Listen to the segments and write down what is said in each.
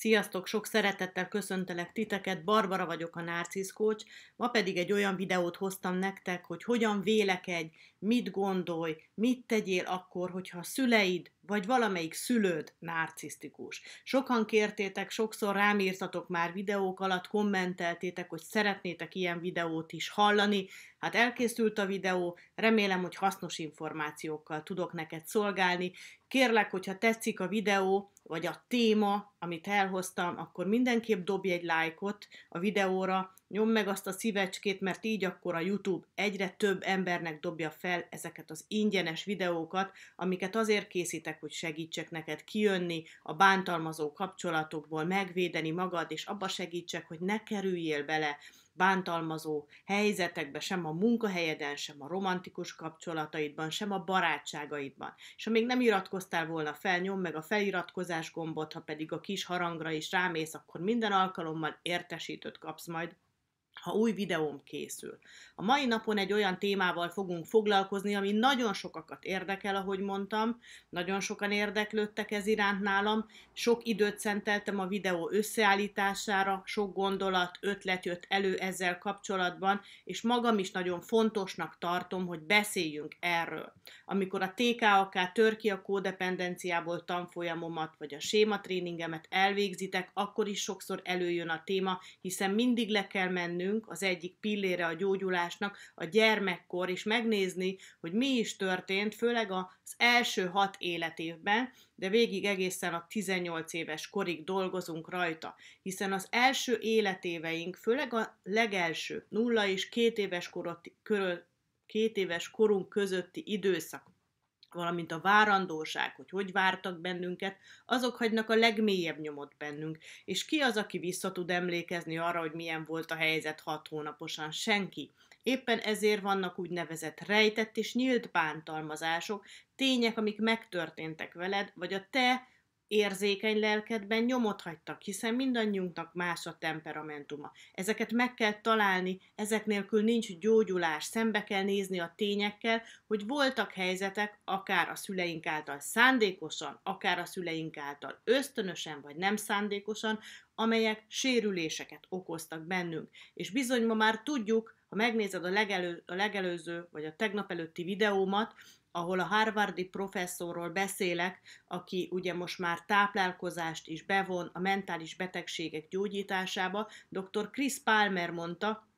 Sziasztok, sok szeretettel köszöntelek titeket, Barbara vagyok a Narcisz Coach. Ma pedig egy olyan videót hoztam nektek, hogy hogyan vélekedj, mit gondolj, mit tegyél akkor, hogyha a szüleid, vagy valamelyik szülőd narcisztikus. Sokan kértétek, sokszor rám írtatok már videók alatt, kommenteltétek, hogy szeretnétek ilyen videót is hallani. Hát elkészült a videó, remélem, hogy hasznos információkkal tudok neked szolgálni. Kérlek, hogyha tetszik a videó, vagy a téma, amit elhoztam, akkor mindenképp dobj egy lájkot a videóra, Nyomd meg azt a szívecskét, mert így akkor a YouTube egyre több embernek dobja fel ezeket az ingyenes videókat, amiket azért készítek, hogy segítsek neked kijönni a bántalmazó kapcsolatokból, megvédeni magad, és abba segítsek, hogy ne kerüljél bele bántalmazó helyzetekbe, sem a munkahelyeden, sem a romantikus kapcsolataidban, sem a barátságaidban. És ha még nem iratkoztál volna fel, nyomd meg a feliratkozás gombot, ha pedig a kis harangra is rámész, akkor minden alkalommal értesítőt kapsz majd ha új videóm készül. A mai napon egy olyan témával fogunk foglalkozni, ami nagyon sokakat érdekel, ahogy mondtam, nagyon sokan érdeklődtek ez iránt nálam, sok időt szenteltem a videó összeállítására, sok gondolat, ötlet jött elő ezzel kapcsolatban, és magam is nagyon fontosnak tartom, hogy beszéljünk erről. Amikor a TKAK tör ki a kódependenciából tanfolyamomat, vagy a sématréningemet elvégzitek, akkor is sokszor előjön a téma, hiszen mindig le kell mennünk, lennünk az egyik pillére a gyógyulásnak, a gyermekkor, és megnézni, hogy mi is történt, főleg az első hat életévben, de végig egészen a 18 éves korig dolgozunk rajta, hiszen az első életéveink, főleg a legelső, nulla és két éves, korot, körül, két éves korunk közötti időszak, valamint a várandóság, hogy hogy vártak bennünket, azok hagynak a legmélyebb nyomot bennünk. És ki az, aki vissza tud emlékezni arra, hogy milyen volt a helyzet hat hónaposan? Senki. Éppen ezért vannak úgynevezett rejtett és nyílt bántalmazások, tények, amik megtörténtek veled, vagy a te érzékeny lelkedben nyomot hagytak, hiszen mindannyiunknak más a temperamentuma. Ezeket meg kell találni, ezek nélkül nincs gyógyulás, szembe kell nézni a tényekkel, hogy voltak helyzetek, akár a szüleink által szándékosan, akár a szüleink által ösztönösen vagy nem szándékosan, amelyek sérüléseket okoztak bennünk. És bizony ma már tudjuk, ha megnézed a, legelő, a legelőző vagy a tegnap előtti videómat, ahol a Harvardi professzorról beszélek, aki ugye most már táplálkozást is bevon a mentális betegségek gyógyításába, dr. Chris Palmer mondta,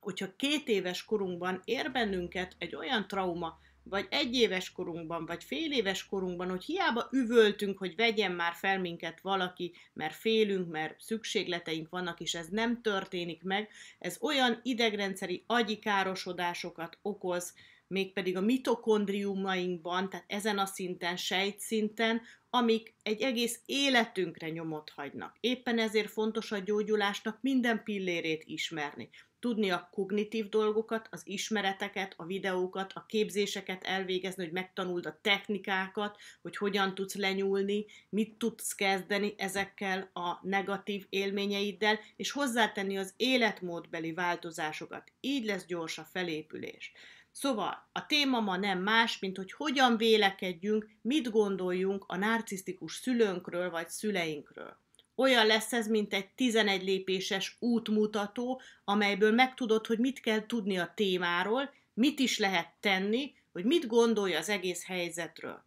hogyha két éves korunkban ér bennünket egy olyan trauma, vagy egy éves korunkban, vagy fél éves korunkban, hogy hiába üvöltünk, hogy vegyen már fel minket valaki, mert félünk, mert szükségleteink vannak, és ez nem történik meg, ez olyan idegrendszeri agyikárosodásokat okoz, mégpedig a mitokondriumainkban, tehát ezen a szinten, sejtszinten, amik egy egész életünkre nyomot hagynak. Éppen ezért fontos a gyógyulásnak minden pillérét ismerni. Tudni a kognitív dolgokat, az ismereteket, a videókat, a képzéseket elvégezni, hogy megtanuld a technikákat, hogy hogyan tudsz lenyúlni, mit tudsz kezdeni ezekkel a negatív élményeiddel, és hozzátenni az életmódbeli változásokat. Így lesz gyors a felépülés. Szóval a téma ma nem más, mint hogy hogyan vélekedjünk, mit gondoljunk a narcisztikus szülőnkről vagy szüleinkről. Olyan lesz ez, mint egy 11 lépéses útmutató, amelyből megtudod, hogy mit kell tudni a témáról, mit is lehet tenni, hogy mit gondolja az egész helyzetről.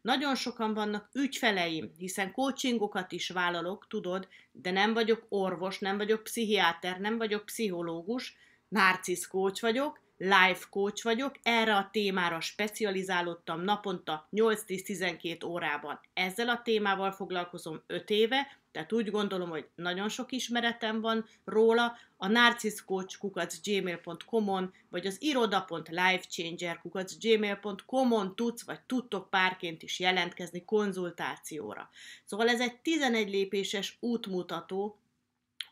Nagyon sokan vannak ügyfeleim, hiszen coachingokat is vállalok, tudod, de nem vagyok orvos, nem vagyok pszichiáter, nem vagyok pszichológus, narcisz coach vagyok, life coach vagyok, erre a témára specializálódtam naponta 8-10-12 órában. Ezzel a témával foglalkozom 5 éve, tehát úgy gondolom, hogy nagyon sok ismeretem van róla, a narciszkocskukacgmailcom on vagy az irodalifechangerkukacgmailcom on tudsz, vagy tudtok párként is jelentkezni konzultációra. Szóval ez egy 11 lépéses útmutató,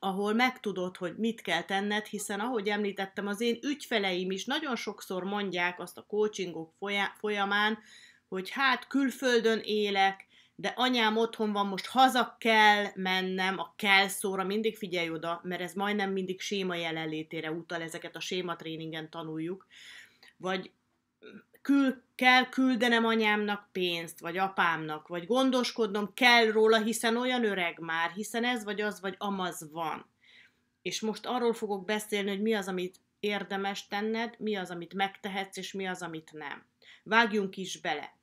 ahol megtudod, hogy mit kell tenned, hiszen ahogy említettem, az én ügyfeleim is nagyon sokszor mondják azt a coachingok folyamán, hogy hát külföldön élek, de anyám otthon van, most haza kell mennem, a kell szóra mindig figyelj oda, mert ez majdnem mindig séma jelenlétére utal, ezeket a séma tanuljuk. Vagy kül, kell küldenem anyámnak pénzt, vagy apámnak, vagy gondoskodnom kell róla, hiszen olyan öreg már, hiszen ez vagy az vagy amaz van. És most arról fogok beszélni, hogy mi az, amit érdemes tenned, mi az, amit megtehetsz, és mi az, amit nem. Vágjunk is bele.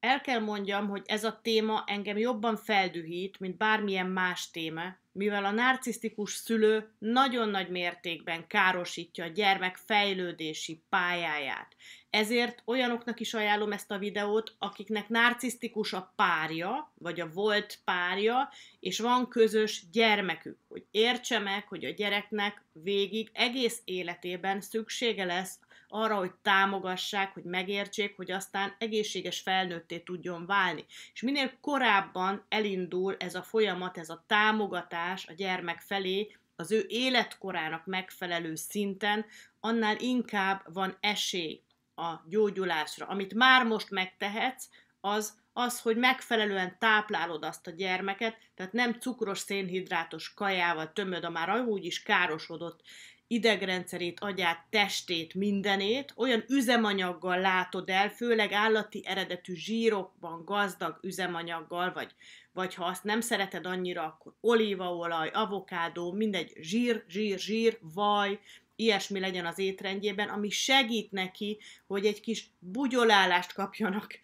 El kell mondjam, hogy ez a téma engem jobban feldühít, mint bármilyen más téma, mivel a narcisztikus szülő nagyon nagy mértékben károsítja a gyermek fejlődési pályáját, ezért olyanoknak is ajánlom ezt a videót, akiknek narcisztikus a párja, vagy a volt párja, és van közös gyermekük, hogy értse meg, hogy a gyereknek végig egész életében szüksége lesz arra, hogy támogassák, hogy megértsék, hogy aztán egészséges felnőtté tudjon válni. És minél korábban elindul ez a folyamat, ez a támogatás a gyermek felé, az ő életkorának megfelelő szinten, annál inkább van esély a gyógyulásra. Amit már most megtehetsz, az az, hogy megfelelően táplálod azt a gyermeket, tehát nem cukros, szénhidrátos kajával tömöd a már ahogy is károsodott idegrendszerét, agyát, testét, mindenét, olyan üzemanyaggal látod el, főleg állati eredetű zsírokban gazdag üzemanyaggal, vagy, vagy ha azt nem szereted annyira, akkor olívaolaj, avokádó, mindegy, zsír, zsír, zsír, vaj, ilyesmi legyen az étrendjében, ami segít neki, hogy egy kis bugyolálást kapjanak,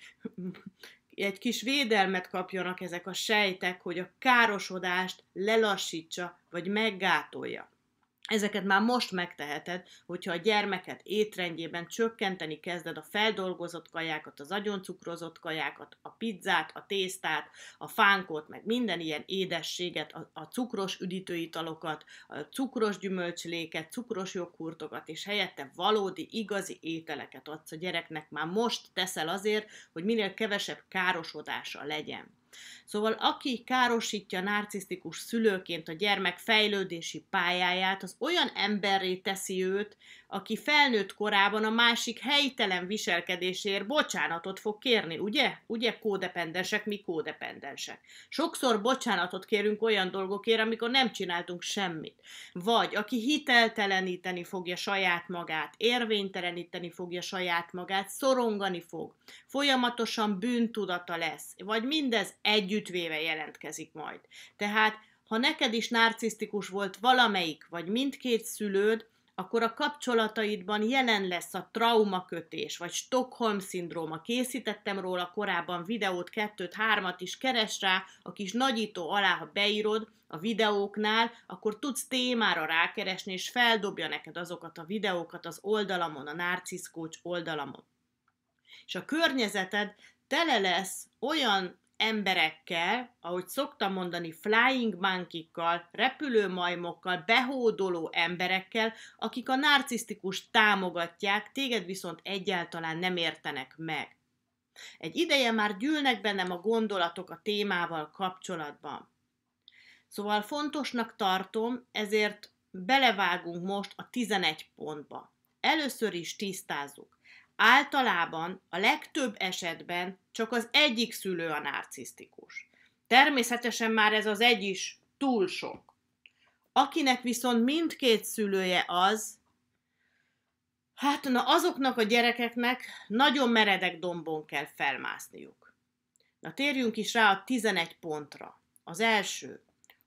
egy kis védelmet kapjanak ezek a sejtek, hogy a károsodást lelassítsa, vagy meggátolja. Ezeket már most megteheted, hogyha a gyermeket étrendjében csökkenteni kezded a feldolgozott kajákat, az agyoncukrozott kajákat, a pizzát, a tésztát, a fánkot, meg minden ilyen édességet, a, a cukros üdítőitalokat, a cukros gyümölcsléket, cukros joghurtokat, és helyette valódi, igazi ételeket adsz a gyereknek. Már most teszel azért, hogy minél kevesebb károsodása legyen. Szóval aki károsítja narcisztikus szülőként a gyermek fejlődési pályáját, az olyan emberré teszi őt, aki felnőtt korában a másik helytelen viselkedésért bocsánatot fog kérni, ugye? Ugye kódependensek, mi kódependensek. Sokszor bocsánatot kérünk olyan dolgokért, amikor nem csináltunk semmit. Vagy aki hitelteleníteni fogja saját magát, érvényteleníteni fogja saját magát, szorongani fog, folyamatosan bűntudata lesz. Vagy mindez együttvéve jelentkezik majd. Tehát, ha neked is narcisztikus volt valamelyik, vagy mindkét szülőd, akkor a kapcsolataidban jelen lesz a traumakötés, vagy Stockholm-szindróma. Készítettem róla korábban videót, kettőt, hármat is, keres rá a kis nagyító alá, ha beírod a videóknál, akkor tudsz témára rákeresni, és feldobja neked azokat a videókat az oldalamon, a narciszkócs oldalamon. És a környezeted tele lesz olyan emberekkel, ahogy szoktam mondani, flying monkikkal, repülőmajmokkal, behódoló emberekkel, akik a narcisztikus támogatják, téged viszont egyáltalán nem értenek meg. Egy ideje már gyűlnek bennem a gondolatok a témával kapcsolatban. Szóval fontosnak tartom, ezért belevágunk most a 11 pontba. Először is tisztázzuk. Általában a legtöbb esetben csak az egyik szülő a narcisztikus. Természetesen már ez az egy is túl sok. Akinek viszont mindkét szülője az, hát na azoknak a gyerekeknek nagyon meredek dombon kell felmászniuk. Na térjünk is rá a 11 pontra. Az első.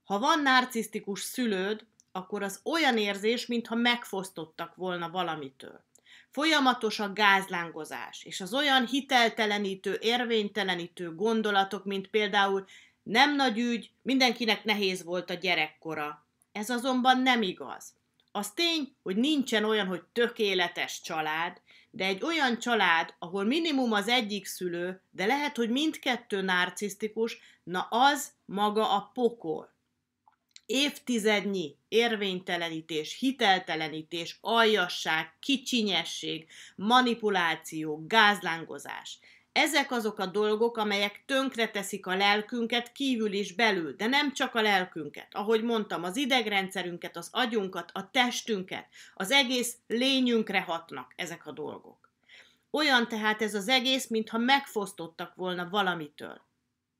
Ha van narcisztikus szülőd, akkor az olyan érzés, mintha megfosztottak volna valamitől. Folyamatos a gázlángozás, és az olyan hiteltelenítő, érvénytelenítő gondolatok, mint például nem nagy ügy, mindenkinek nehéz volt a gyerekkora. Ez azonban nem igaz. Az tény, hogy nincsen olyan, hogy tökéletes család, de egy olyan család, ahol minimum az egyik szülő, de lehet, hogy mindkettő narcisztikus, na az maga a pokol évtizednyi érvénytelenítés, hiteltelenítés, aljasság, kicsinyesség, manipuláció, gázlángozás. Ezek azok a dolgok, amelyek tönkreteszik a lelkünket kívül is belül, de nem csak a lelkünket. Ahogy mondtam, az idegrendszerünket, az agyunkat, a testünket, az egész lényünkre hatnak ezek a dolgok. Olyan tehát ez az egész, mintha megfosztottak volna valamitől.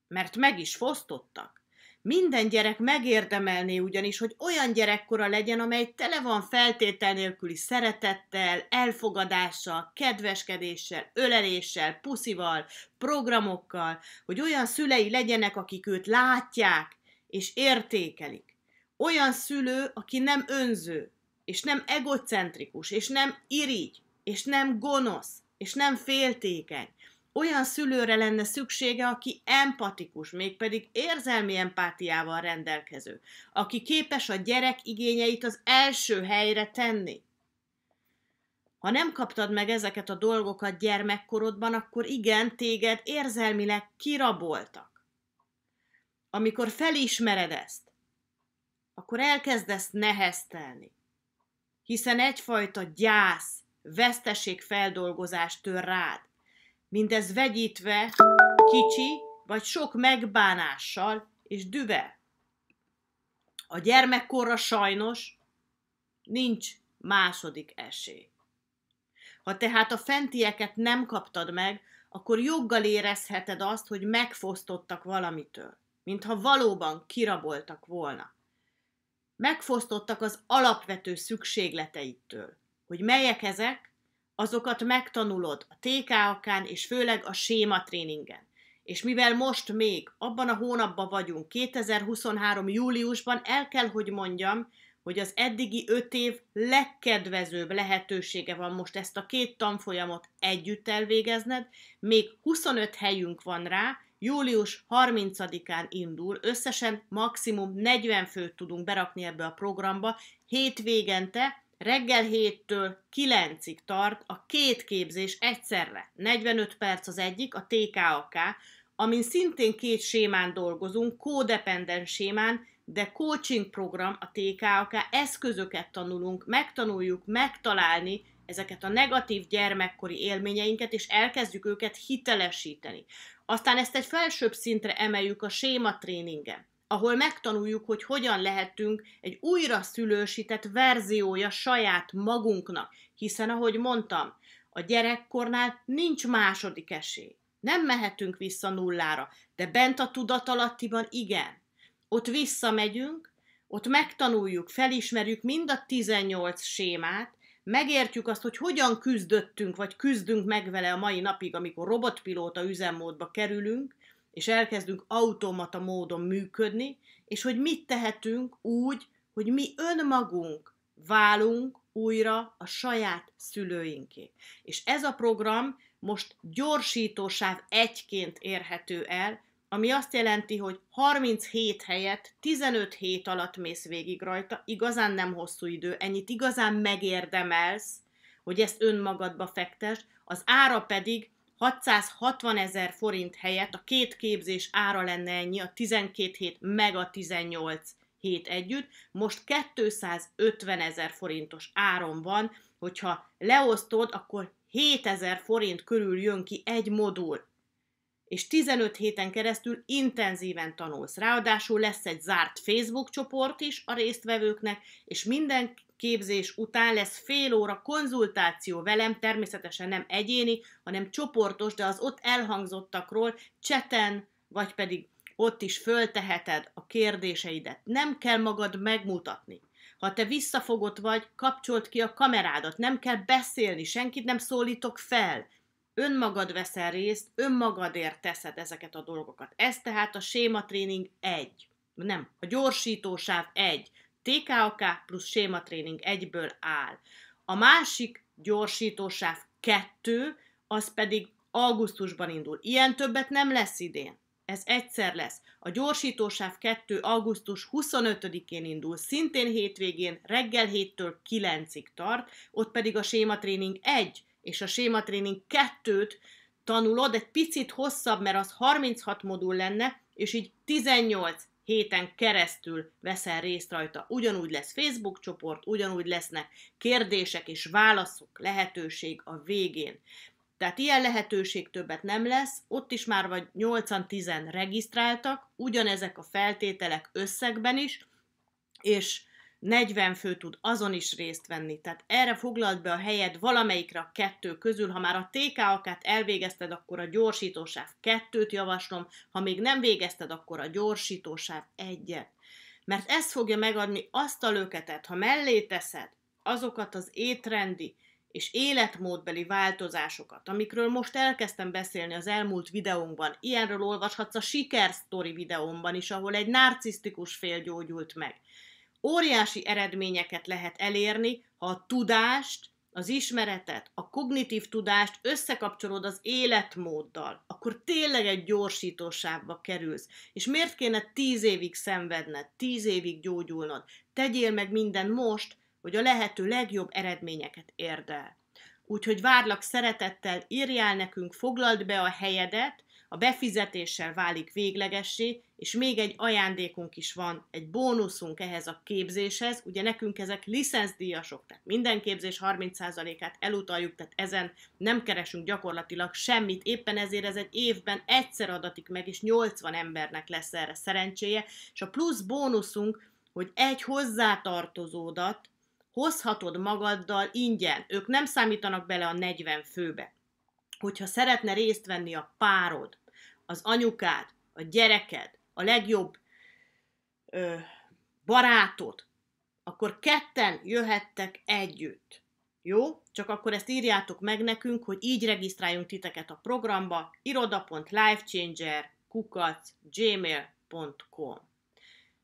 Mert meg is fosztottak. Minden gyerek megérdemelné ugyanis, hogy olyan gyerekkora legyen, amely tele van feltétel nélküli szeretettel, elfogadással, kedveskedéssel, öleléssel, puszival, programokkal, hogy olyan szülei legyenek, akik őt látják és értékelik. Olyan szülő, aki nem önző, és nem egocentrikus, és nem irigy, és nem gonosz, és nem féltékeny, olyan szülőre lenne szüksége, aki empatikus, mégpedig érzelmi empátiával rendelkező, aki képes a gyerek igényeit az első helyre tenni. Ha nem kaptad meg ezeket a dolgokat gyermekkorodban, akkor igen, téged érzelmileg kiraboltak. Amikor felismered ezt, akkor elkezdesz neheztelni, hiszen egyfajta gyász, veszteségfeldolgozás tör rád mindez vegyítve kicsi vagy sok megbánással és düve. A gyermekkorra sajnos nincs második esély. Ha tehát a fentieket nem kaptad meg, akkor joggal érezheted azt, hogy megfosztottak valamitől, mintha valóban kiraboltak volna. Megfosztottak az alapvető szükségleteittől, hogy melyek ezek, azokat megtanulod a TKK-n és főleg a séma tréningen. És mivel most még abban a hónapban vagyunk, 2023. júliusban, el kell, hogy mondjam, hogy az eddigi öt év legkedvezőbb lehetősége van most ezt a két tanfolyamot együtt elvégezned, még 25 helyünk van rá, július 30-án indul, összesen maximum 40 főt tudunk berakni ebbe a programba, hétvégente, Reggel 7-től 9-ig tart a két képzés egyszerre. 45 perc az egyik, a TKAK, amin szintén két sémán dolgozunk, kódependens sémán, de coaching program a TKAK, eszközöket tanulunk, megtanuljuk megtalálni ezeket a negatív gyermekkori élményeinket, és elkezdjük őket hitelesíteni. Aztán ezt egy felsőbb szintre emeljük a sématréningen. tréningen ahol megtanuljuk, hogy hogyan lehetünk egy újra szülősített verziója saját magunknak, hiszen ahogy mondtam, a gyerekkornál nincs második esély. Nem mehetünk vissza nullára, de bent a tudatalattiban igen. Ott visszamegyünk, ott megtanuljuk, felismerjük mind a 18 sémát, megértjük azt, hogy hogyan küzdöttünk, vagy küzdünk meg vele a mai napig, amikor robotpilóta üzemmódba kerülünk, és elkezdünk automata módon működni, és hogy mit tehetünk úgy, hogy mi önmagunk válunk újra a saját szülőinké. És ez a program most gyorsítósáv egyként érhető el, ami azt jelenti, hogy 37 helyet 15 hét alatt mész végig rajta, igazán nem hosszú idő, ennyit igazán megérdemelsz, hogy ezt önmagadba fektesd, az ára pedig 660 ezer forint helyett a két képzés ára lenne ennyi, a 12 hét meg a 18 hét együtt, most 250 ezer forintos áron van, hogyha leosztod, akkor 7000 forint körül jön ki egy modul és 15 héten keresztül intenzíven tanulsz. Ráadásul lesz egy zárt Facebook csoport is a résztvevőknek, és minden képzés után lesz fél óra konzultáció velem, természetesen nem egyéni, hanem csoportos, de az ott elhangzottakról cseten, vagy pedig ott is fölteheted a kérdéseidet. Nem kell magad megmutatni. Ha te visszafogott vagy, kapcsolt ki a kamerádat, nem kell beszélni, senkit nem szólítok fel önmagad veszel részt, önmagadért teszed ezeket a dolgokat. Ez tehát a sématréning egy. Nem, a gyorsítósáv egy. TKK plusz sématréning egyből áll. A másik gyorsítósáv kettő, az pedig augusztusban indul. Ilyen többet nem lesz idén. Ez egyszer lesz. A gyorsítósáv 2. augusztus 25-én indul, szintén hétvégén, reggel 7-től 9-ig tart, ott pedig a sématréning 1, és a sématréning kettőt tanulod, egy picit hosszabb, mert az 36 modul lenne, és így 18 héten keresztül veszel részt rajta. Ugyanúgy lesz Facebook csoport, ugyanúgy lesznek kérdések és válaszok, lehetőség a végén. Tehát ilyen lehetőség többet nem lesz, ott is már vagy 8-10 regisztráltak, ugyanezek a feltételek összegben is, és 40 fő tud azon is részt venni. Tehát erre foglald be a helyed valamelyikre a kettő közül. Ha már a TKA-kát elvégezted, akkor a gyorsítósáv kettőt javaslom, ha még nem végezted, akkor a gyorsítósáv egyet. Mert ez fogja megadni azt a löketet, ha mellé teszed azokat az étrendi és életmódbeli változásokat, amikről most elkezdtem beszélni az elmúlt videónkban, ilyenről olvashatsz a Sikersztori videómban is, ahol egy narcisztikus fél gyógyult meg Óriási eredményeket lehet elérni, ha a tudást, az ismeretet, a kognitív tudást összekapcsolod az életmóddal, akkor tényleg egy gyorsítósávba kerülsz. És miért kéne tíz évig szenvedned, tíz évig gyógyulnod? Tegyél meg minden most, hogy a lehető legjobb eredményeket érd el. Úgyhogy várlak szeretettel, írjál nekünk, foglald be a helyedet, a befizetéssel válik véglegessé, és még egy ajándékunk is van, egy bónuszunk ehhez a képzéshez, ugye nekünk ezek licenzdíjasok, tehát minden képzés 30%-át elutaljuk, tehát ezen nem keresünk gyakorlatilag semmit, éppen ezért ez egy évben egyszer adatik meg, és 80 embernek lesz erre szerencséje, és a plusz bónuszunk, hogy egy hozzátartozódat hozhatod magaddal ingyen. Ők nem számítanak bele a 40 főbe. Hogyha szeretne részt venni a párod, az anyukád, a gyereked, a legjobb ö, barátod, akkor ketten jöhettek együtt. Jó? Csak akkor ezt írjátok meg nekünk, hogy így regisztráljunk titeket a programba iroda.lifechanger kukac gmail.com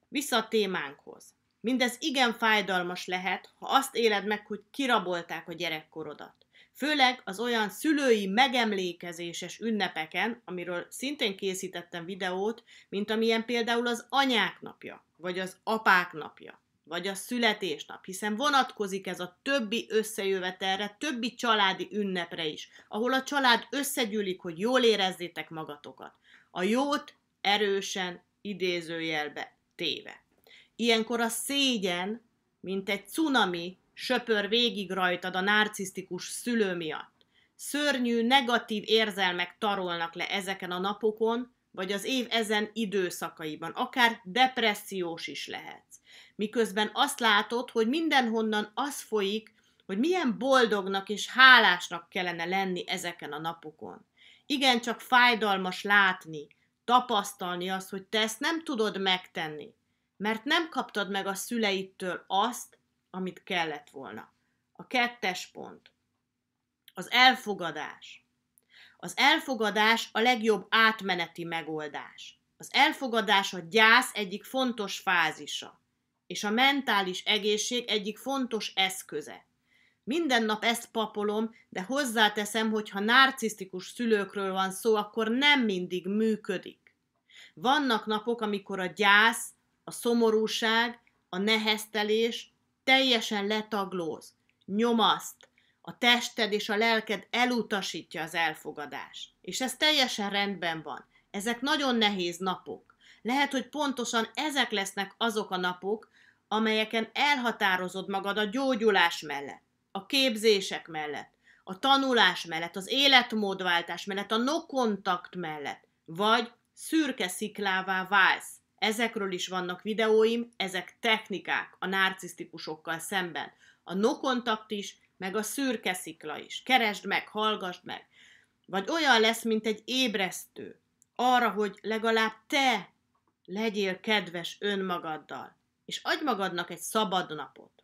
Vissza a témánkhoz. Mindez igen fájdalmas lehet, ha azt éled meg, hogy kirabolták a gyerekkorodat. Főleg az olyan szülői megemlékezéses ünnepeken, amiről szintén készítettem videót, mint amilyen például az anyák napja, vagy az apák napja, vagy a születésnap, hiszen vonatkozik ez a többi összejövetelre, többi családi ünnepre is, ahol a család összegyűlik, hogy jól érezzétek magatokat. A jót erősen idézőjelbe téve. Ilyenkor a szégyen, mint egy cunami söpör végig rajtad a narcisztikus szülő miatt. Szörnyű, negatív érzelmek tarolnak le ezeken a napokon, vagy az év ezen időszakaiban, akár depressziós is lehetsz. Miközben azt látod, hogy mindenhonnan az folyik, hogy milyen boldognak és hálásnak kellene lenni ezeken a napokon. Igen, csak fájdalmas látni, tapasztalni azt, hogy te ezt nem tudod megtenni, mert nem kaptad meg a szüleidtől azt, amit kellett volna. A kettes pont. Az elfogadás. Az elfogadás a legjobb átmeneti megoldás. Az elfogadás a gyász egyik fontos fázisa, és a mentális egészség egyik fontos eszköze. Minden nap ezt papolom, de hozzáteszem, hogy ha narcisztikus szülőkről van szó, akkor nem mindig működik. Vannak napok, amikor a gyász, a szomorúság, a neheztelés, teljesen letaglóz, nyomaszt, a tested és a lelked elutasítja az elfogadást. És ez teljesen rendben van. Ezek nagyon nehéz napok. Lehet, hogy pontosan ezek lesznek azok a napok, amelyeken elhatározod magad a gyógyulás mellett, a képzések mellett, a tanulás mellett, az életmódváltás mellett, a no kontakt mellett, vagy szürke sziklává válsz, Ezekről is vannak videóim, ezek technikák a narcisztikusokkal szemben. A nokontakt is, meg a szürke szikla is. Keresd meg, hallgassd meg. Vagy olyan lesz, mint egy ébresztő. Arra, hogy legalább te legyél kedves önmagaddal, és adj magadnak egy szabad napot.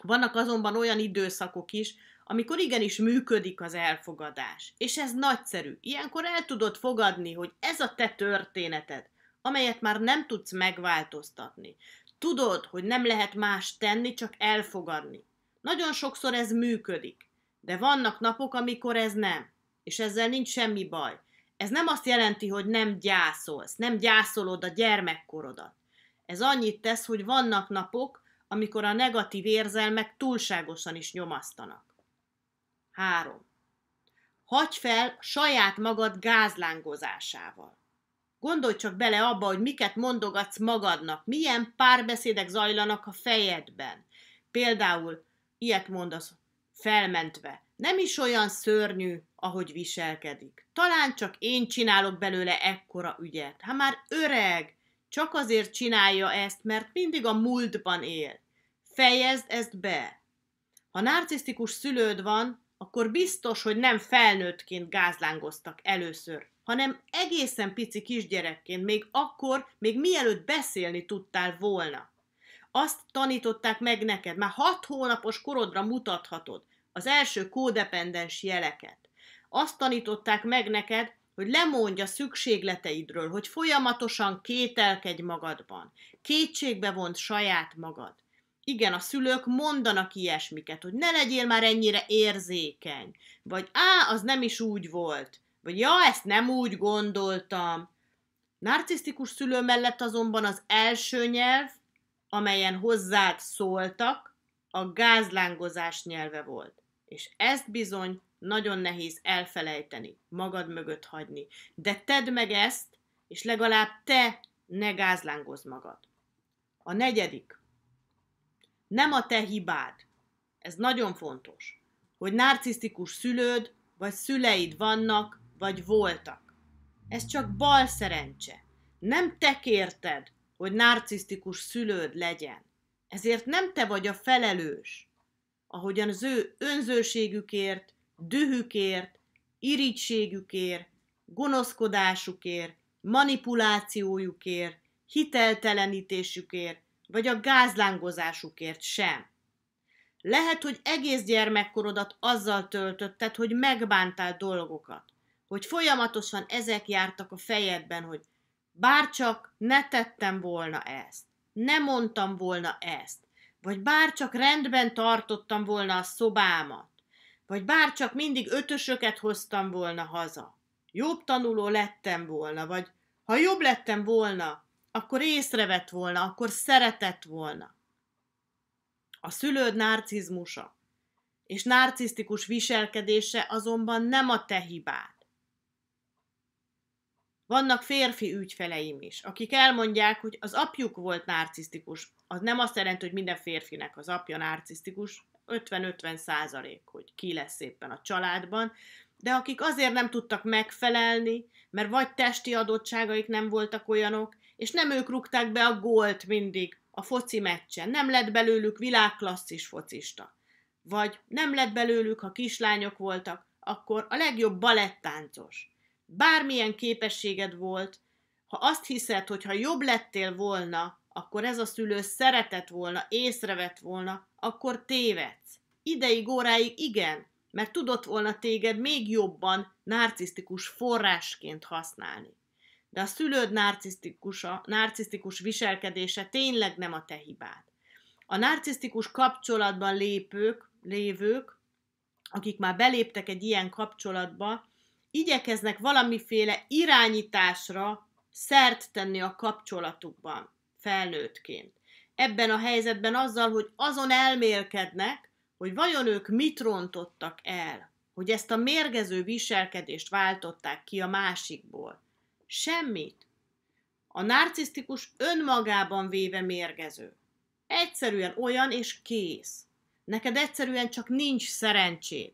Vannak azonban olyan időszakok is, amikor igenis működik az elfogadás, és ez nagyszerű. Ilyenkor el tudod fogadni, hogy ez a te történeted, amelyet már nem tudsz megváltoztatni. Tudod, hogy nem lehet más tenni, csak elfogadni. Nagyon sokszor ez működik, de vannak napok, amikor ez nem, és ezzel nincs semmi baj. Ez nem azt jelenti, hogy nem gyászolsz, nem gyászolod a gyermekkorodat. Ez annyit tesz, hogy vannak napok, amikor a negatív érzelmek túlságosan is nyomasztanak. 3. Hagy fel saját magad gázlángozásával. Gondolj csak bele abba, hogy miket mondogatsz magadnak, milyen párbeszédek zajlanak a fejedben. Például ilyet mondasz felmentve. Nem is olyan szörnyű, ahogy viselkedik. Talán csak én csinálok belőle ekkora ügyet. Ha már öreg, csak azért csinálja ezt, mert mindig a múltban él. Fejezd ezt be. Ha narcisztikus szülőd van, akkor biztos, hogy nem felnőttként gázlángoztak először hanem egészen pici kisgyerekként, még akkor, még mielőtt beszélni tudtál volna. Azt tanították meg neked, már hat hónapos korodra mutathatod az első kódependens jeleket. Azt tanították meg neked, hogy lemondja szükségleteidről, hogy folyamatosan kételkedj magadban, kétségbe vont saját magad. Igen, a szülők mondanak ilyesmiket, hogy ne legyél már ennyire érzékeny, vagy á, az nem is úgy volt, vagy ja, ezt nem úgy gondoltam. Narcisztikus szülő mellett azonban az első nyelv, amelyen hozzád szóltak, a gázlángozás nyelve volt. És ezt bizony nagyon nehéz elfelejteni, magad mögött hagyni. De tedd meg ezt, és legalább te ne gázlángozz magad. A negyedik. Nem a te hibád. Ez nagyon fontos, hogy narcisztikus szülőd vagy szüleid vannak, vagy voltak. Ez csak bal szerencse. Nem te kérted, hogy narcisztikus szülőd legyen. Ezért nem te vagy a felelős, ahogyan az ő önzőségükért, dühükért, irigységükért, gonoszkodásukért, manipulációjukért, hiteltelenítésükért, vagy a gázlángozásukért sem. Lehet, hogy egész gyermekkorodat azzal töltötted, hogy megbántál dolgokat, hogy folyamatosan ezek jártak a fejedben, hogy bárcsak ne tettem volna ezt, ne mondtam volna ezt, vagy bárcsak rendben tartottam volna a szobámat, vagy bárcsak mindig ötösöket hoztam volna haza, jobb tanuló lettem volna, vagy ha jobb lettem volna, akkor észrevett volna, akkor szeretett volna. A szülőd narcizmusa és narcisztikus viselkedése azonban nem a te hibád. Vannak férfi ügyfeleim is, akik elmondják, hogy az apjuk volt narcisztikus. Az nem azt jelenti, hogy minden férfinek az apja narcisztikus, 50-50 százalék, -50 hogy ki lesz éppen a családban, de akik azért nem tudtak megfelelni, mert vagy testi adottságaik nem voltak olyanok, és nem ők rúgták be a gólt mindig a foci meccsen, nem lett belőlük világklasszis focista. Vagy nem lett belőlük, ha kislányok voltak, akkor a legjobb balettáncos bármilyen képességed volt, ha azt hiszed, hogy ha jobb lettél volna, akkor ez a szülő szeretett volna, észrevett volna, akkor tévedsz. Ideig, óráig igen, mert tudott volna téged még jobban narcisztikus forrásként használni. De a szülőd narcisztikus viselkedése tényleg nem a te hibád. A narcisztikus kapcsolatban lépők, lévők, akik már beléptek egy ilyen kapcsolatba, igyekeznek valamiféle irányításra szert tenni a kapcsolatukban felnőttként. Ebben a helyzetben azzal, hogy azon elmélkednek, hogy vajon ők mit rontottak el, hogy ezt a mérgező viselkedést váltották ki a másikból. Semmit. A narcisztikus önmagában véve mérgező. Egyszerűen olyan és kész. Neked egyszerűen csak nincs szerencséd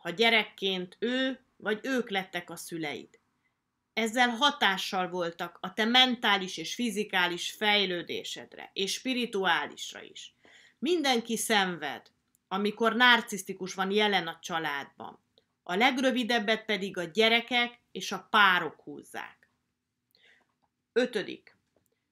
ha gyerekként ő vagy ők lettek a szüleid. Ezzel hatással voltak a te mentális és fizikális fejlődésedre, és spirituálisra is. Mindenki szenved, amikor narcisztikus van jelen a családban. A legrövidebbet pedig a gyerekek és a párok húzzák. Ötödik.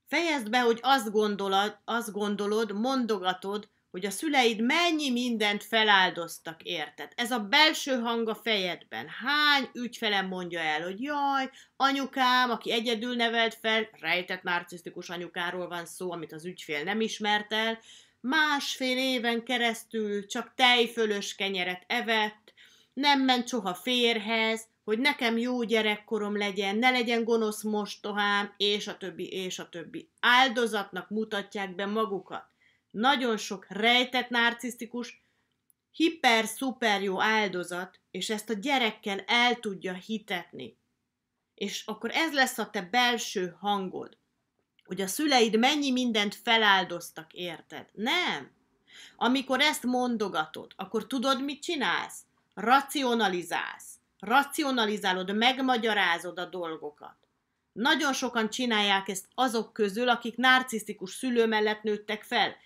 Fejezd be, hogy azt gondolod, azt gondolod mondogatod, hogy a szüleid mennyi mindent feláldoztak, érted? Ez a belső hang a fejedben. Hány ügyfelem mondja el, hogy jaj, anyukám, aki egyedül nevelt fel, rejtett narcisztikus anyukáról van szó, amit az ügyfél nem ismert el, másfél éven keresztül csak tejfölös kenyeret evett, nem ment soha férhez, hogy nekem jó gyerekkorom legyen, ne legyen gonosz mostohám, és a többi, és a többi. Áldozatnak mutatják be magukat nagyon sok rejtett narcisztikus, hiper-szuper jó áldozat, és ezt a gyerekkel el tudja hitetni. És akkor ez lesz a te belső hangod, hogy a szüleid mennyi mindent feláldoztak, érted? Nem. Amikor ezt mondogatod, akkor tudod, mit csinálsz? Racionalizálsz. Racionalizálod, megmagyarázod a dolgokat. Nagyon sokan csinálják ezt azok közül, akik narcisztikus szülő mellett nőttek fel,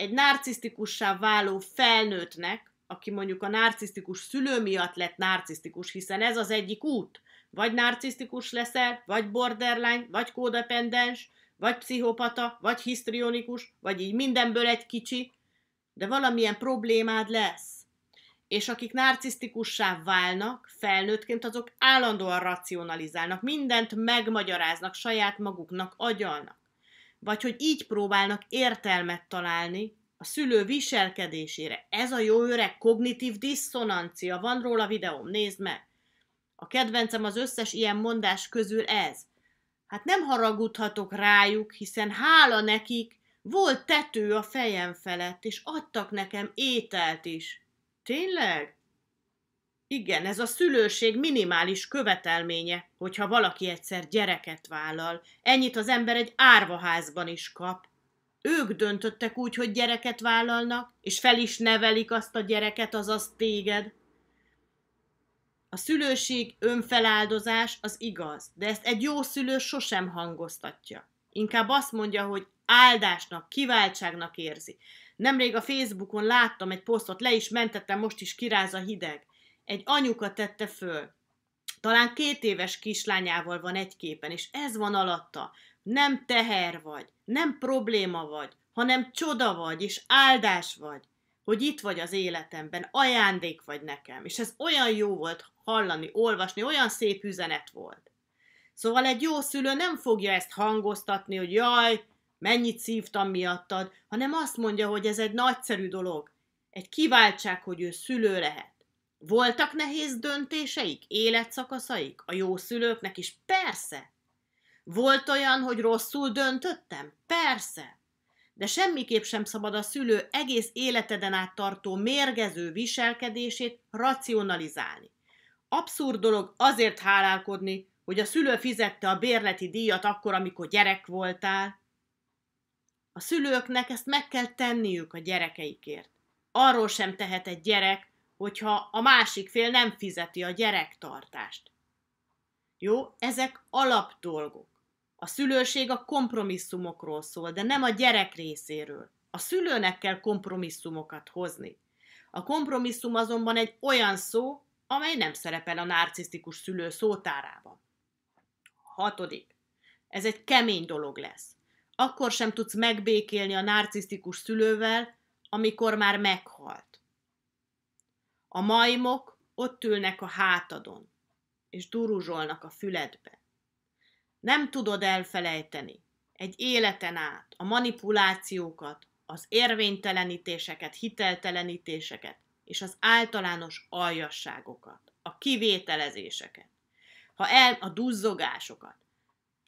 egy narcisztikussá váló felnőttnek, aki mondjuk a narcisztikus szülő miatt lett narcisztikus, hiszen ez az egyik út. Vagy narcisztikus leszel, vagy borderline, vagy kódependens, vagy pszichopata, vagy hisztrionikus, vagy így mindenből egy kicsi, de valamilyen problémád lesz. És akik narcisztikussá válnak felnőttként, azok állandóan racionalizálnak, mindent megmagyaráznak, saját maguknak agyalnak. Vagy hogy így próbálnak értelmet találni a szülő viselkedésére. Ez a jó öreg kognitív diszonancia. Van róla videóm, nézd meg. A kedvencem az összes ilyen mondás közül ez. Hát nem haragudhatok rájuk, hiszen hála nekik volt tető a fejem felett, és adtak nekem ételt is. Tényleg? Igen, ez a szülőség minimális követelménye, hogyha valaki egyszer gyereket vállal. Ennyit az ember egy árvaházban is kap. Ők döntöttek úgy, hogy gyereket vállalnak, és fel is nevelik azt a gyereket, azaz téged. A szülőség önfeláldozás az igaz, de ezt egy jó szülő sosem hangoztatja. Inkább azt mondja, hogy áldásnak, kiváltságnak érzi. Nemrég a Facebookon láttam egy posztot, le is mentettem, most is kiráz a hideg egy anyuka tette föl. Talán két éves kislányával van egy képen, és ez van alatta. Nem teher vagy, nem probléma vagy, hanem csoda vagy, és áldás vagy, hogy itt vagy az életemben, ajándék vagy nekem. És ez olyan jó volt hallani, olvasni, olyan szép üzenet volt. Szóval egy jó szülő nem fogja ezt hangoztatni, hogy jaj, mennyit szívtam miattad, hanem azt mondja, hogy ez egy nagyszerű dolog. Egy kiváltság, hogy ő szülő lehet. Voltak nehéz döntéseik, életszakaszaik a jó szülőknek is? Persze. Volt olyan, hogy rosszul döntöttem? Persze. De semmiképp sem szabad a szülő egész életeden át tartó mérgező viselkedését racionalizálni. Abszurd dolog azért hálálkodni, hogy a szülő fizette a bérleti díjat akkor, amikor gyerek voltál. A szülőknek ezt meg kell tenniük a gyerekeikért. Arról sem tehet egy gyerek, hogyha a másik fél nem fizeti a gyerektartást. Jó, ezek alapdolgok. A szülőség a kompromisszumokról szól, de nem a gyerek részéről. A szülőnek kell kompromisszumokat hozni. A kompromisszum azonban egy olyan szó, amely nem szerepel a narcisztikus szülő szótárában. Hatodik. Ez egy kemény dolog lesz. Akkor sem tudsz megbékélni a narcisztikus szülővel, amikor már meghalt. A majmok ott ülnek a hátadon, és duruzsolnak a füledbe. Nem tudod elfelejteni, egy életen át a manipulációkat, az érvénytelenítéseket, hiteltelenítéseket, és az általános aljasságokat, a kivételezéseket, ha el, a duzzogásokat,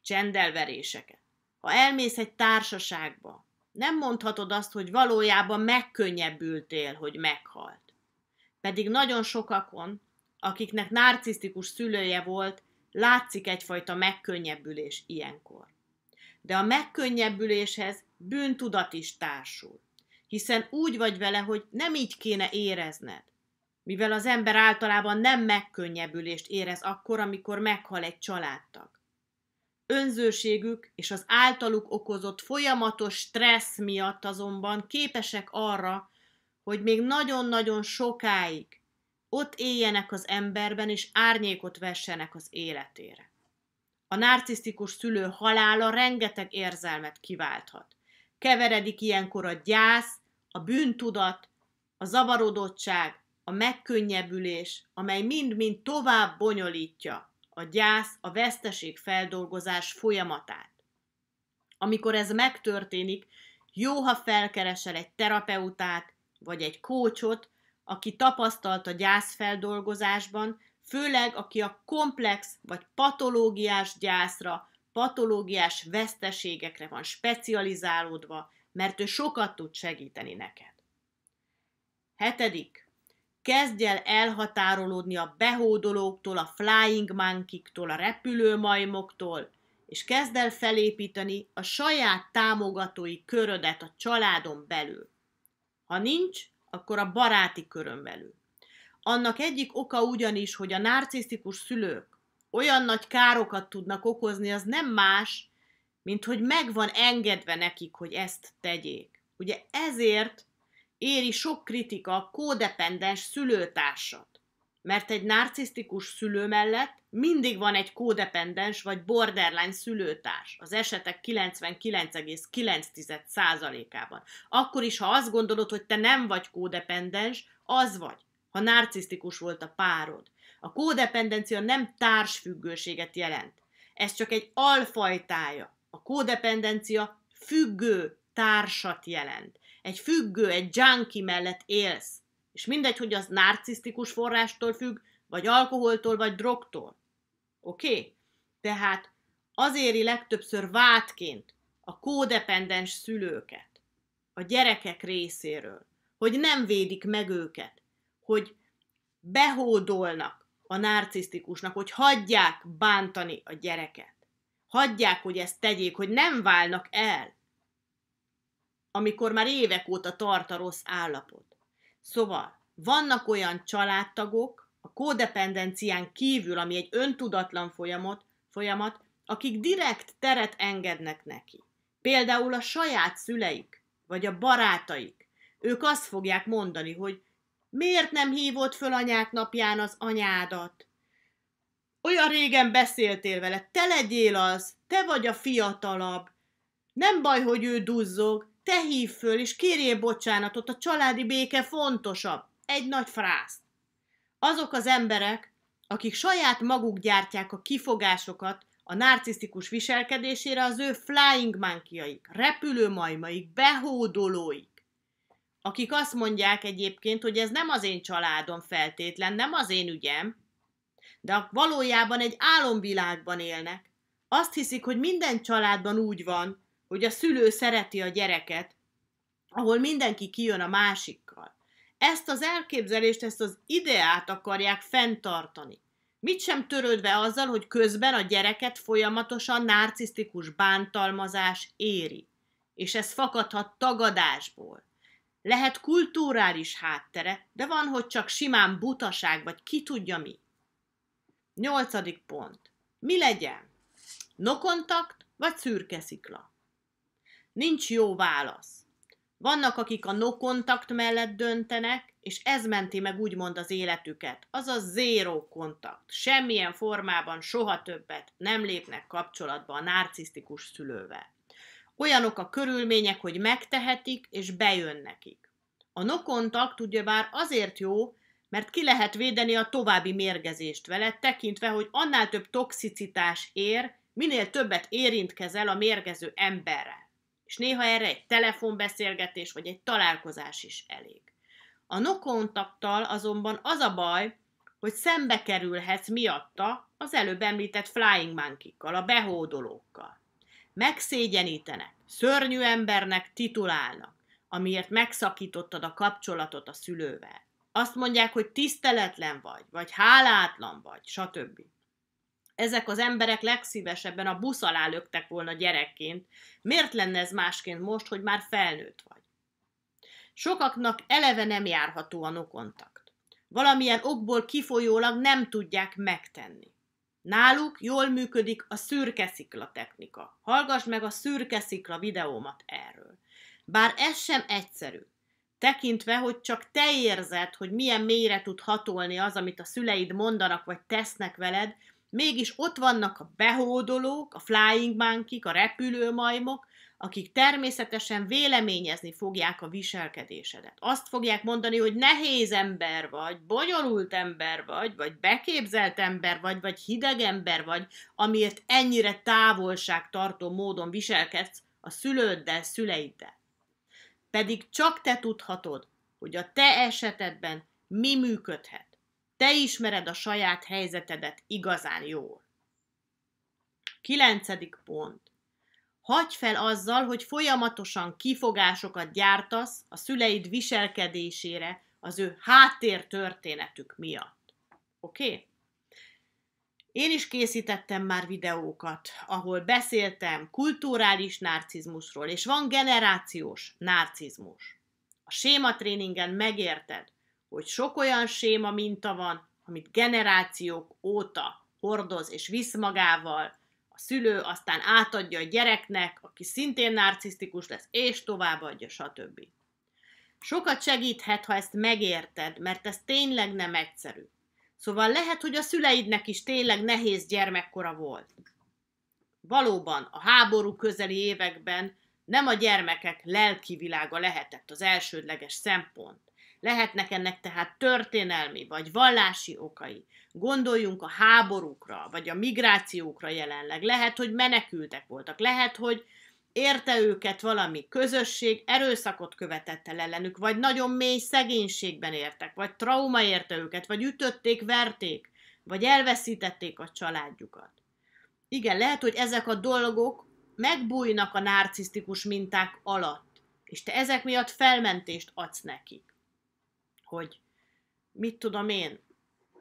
csendelveréseket. Ha elmész egy társaságba, nem mondhatod azt, hogy valójában megkönnyebbültél, hogy meghalt. Pedig nagyon sokakon, akiknek narcisztikus szülője volt, látszik egyfajta megkönnyebbülés ilyenkor. De a megkönnyebbüléshez bűntudat is társul, hiszen úgy vagy vele, hogy nem így kéne érezned. Mivel az ember általában nem megkönnyebbülést érez akkor, amikor meghal egy családtag. Önzőségük és az általuk okozott folyamatos stressz miatt azonban képesek arra, hogy még nagyon-nagyon sokáig ott éljenek az emberben, és árnyékot vessenek az életére. A narcisztikus szülő halála rengeteg érzelmet kiválthat. Keveredik ilyenkor a gyász, a bűntudat, a zavarodottság, a megkönnyebbülés, amely mind-mind tovább bonyolítja a gyász, a veszteség feldolgozás folyamatát. Amikor ez megtörténik, jó, ha felkeresel egy terapeutát, vagy egy kócsot, aki tapasztalt a gyászfeldolgozásban, főleg aki a komplex vagy patológiás gyászra, patológiás veszteségekre van specializálódva, mert ő sokat tud segíteni neked. Hetedik. Kezdj el elhatárolódni a behódolóktól, a flying monkiktól, a repülőmajmoktól, és kezd el felépíteni a saját támogatói körödet a családon belül. Ha nincs, akkor a baráti körön belül. Annak egyik oka ugyanis, hogy a narcisztikus szülők olyan nagy károkat tudnak okozni, az nem más, mint hogy megvan engedve nekik, hogy ezt tegyék. Ugye ezért éri sok kritika a kódependens szülőtársat. Mert egy narcisztikus szülő mellett mindig van egy kódependens vagy borderline szülőtárs, az esetek 99,9%-ában. Akkor is, ha azt gondolod, hogy te nem vagy kódependens, az vagy, ha narcisztikus volt a párod. A kódependencia nem társfüggőséget jelent. Ez csak egy alfajtája. A kódependencia függő társat jelent. Egy függő, egy junkie mellett élsz. És mindegy, hogy az narcisztikus forrástól függ, vagy alkoholtól, vagy drogtól. Oké? Okay? Tehát az éri legtöbbször vádként a kódependens szülőket, a gyerekek részéről, hogy nem védik meg őket, hogy behódolnak a narcisztikusnak, hogy hagyják bántani a gyereket. Hagyják, hogy ezt tegyék, hogy nem válnak el, amikor már évek óta tart a rossz állapot. Szóval vannak olyan családtagok, a kódependencián kívül, ami egy öntudatlan folyamat, folyamat, akik direkt teret engednek neki. Például a saját szüleik, vagy a barátaik. Ők azt fogják mondani, hogy miért nem hívott föl anyák napján az anyádat? Olyan régen beszéltél vele, te legyél az, te vagy a fiatalabb. Nem baj, hogy ő duzzog, te hív föl, és kérjél bocsánatot, a családi béke fontosabb. Egy nagy frász. Azok az emberek, akik saját maguk gyártják a kifogásokat a narcisztikus viselkedésére, az ő flying repülő majmaik, behódolóik akik azt mondják egyébként, hogy ez nem az én családom feltétlen, nem az én ügyem, de valójában egy álomvilágban élnek. Azt hiszik, hogy minden családban úgy van, hogy a szülő szereti a gyereket, ahol mindenki kijön a másikkal. Ezt az elképzelést, ezt az ideát akarják fenntartani. Mit sem törődve azzal, hogy közben a gyereket folyamatosan narcisztikus bántalmazás éri. És ez fakadhat tagadásból. Lehet kulturális háttere, de van, hogy csak simán butaság, vagy ki tudja mi. Nyolcadik pont. Mi legyen? No vagy szürke szikla? Nincs jó válasz. Vannak, akik a no kontakt mellett döntenek, és ez menti meg úgymond az életüket. a zéró kontakt. Semmilyen formában soha többet nem lépnek kapcsolatba a narcisztikus szülővel. Olyanok a körülmények, hogy megtehetik, és bejön nekik. A no kontakt ugyebár azért jó, mert ki lehet védeni a további mérgezést vele, tekintve, hogy annál több toxicitás ér, minél többet érintkezel a mérgező emberrel és néha erre egy telefonbeszélgetés vagy egy találkozás is elég. A nokontakttal azonban az a baj, hogy szembe kerülhetsz miatta az előbb említett flying monkikkal, a behódolókkal. Megszégyenítenek, szörnyű embernek titulálnak, amiért megszakítottad a kapcsolatot a szülővel. Azt mondják, hogy tiszteletlen vagy, vagy hálátlan vagy, stb ezek az emberek legszívesebben a busz alá löktek volna gyerekként. Miért lenne ez másként most, hogy már felnőtt vagy? Sokaknak eleve nem járható a nokontakt. Valamilyen okból kifolyólag nem tudják megtenni. Náluk jól működik a szürke szikla technika. Hallgass meg a szürke szikla videómat erről. Bár ez sem egyszerű, tekintve, hogy csak te érzed, hogy milyen mélyre tud hatolni az, amit a szüleid mondanak vagy tesznek veled, Mégis ott vannak a behódolók, a flying monkeyk, a repülőmajmok, akik természetesen véleményezni fogják a viselkedésedet. Azt fogják mondani, hogy nehéz ember vagy, bonyolult ember vagy, vagy beképzelt ember vagy, vagy hideg ember vagy, amiért ennyire távolságtartó módon viselkedsz a szülőddel, szüleiddel. Pedig csak te tudhatod, hogy a te esetedben mi működhet. Te ismered a saját helyzetedet igazán jól. Kilencedik pont. Hagy fel azzal, hogy folyamatosan kifogásokat gyártasz a szüleid viselkedésére, az ő háttér történetük miatt. Oké? Okay? Én is készítettem már videókat, ahol beszéltem kulturális narcizmusról, és van generációs narcizmus. A sématréningen megérted, hogy sok olyan séma minta van, amit generációk óta hordoz és visz magával, a szülő aztán átadja a gyereknek, aki szintén narcisztikus lesz, és továbbadja, stb. Sokat segíthet, ha ezt megérted, mert ez tényleg nem egyszerű. Szóval lehet, hogy a szüleidnek is tényleg nehéz gyermekkora volt. Valóban a háború közeli években nem a gyermekek lelki világa lehetett az elsődleges szempont. Lehetnek ennek tehát történelmi vagy vallási okai. Gondoljunk a háborúkra, vagy a migrációkra jelenleg. Lehet, hogy menekültek voltak. Lehet, hogy érte őket valami közösség, erőszakot követett el ellenük, vagy nagyon mély szegénységben értek, vagy trauma érte őket, vagy ütötték, verték, vagy elveszítették a családjukat. Igen, lehet, hogy ezek a dolgok megbújnak a narcisztikus minták alatt, és te ezek miatt felmentést adsz nekik hogy mit tudom én,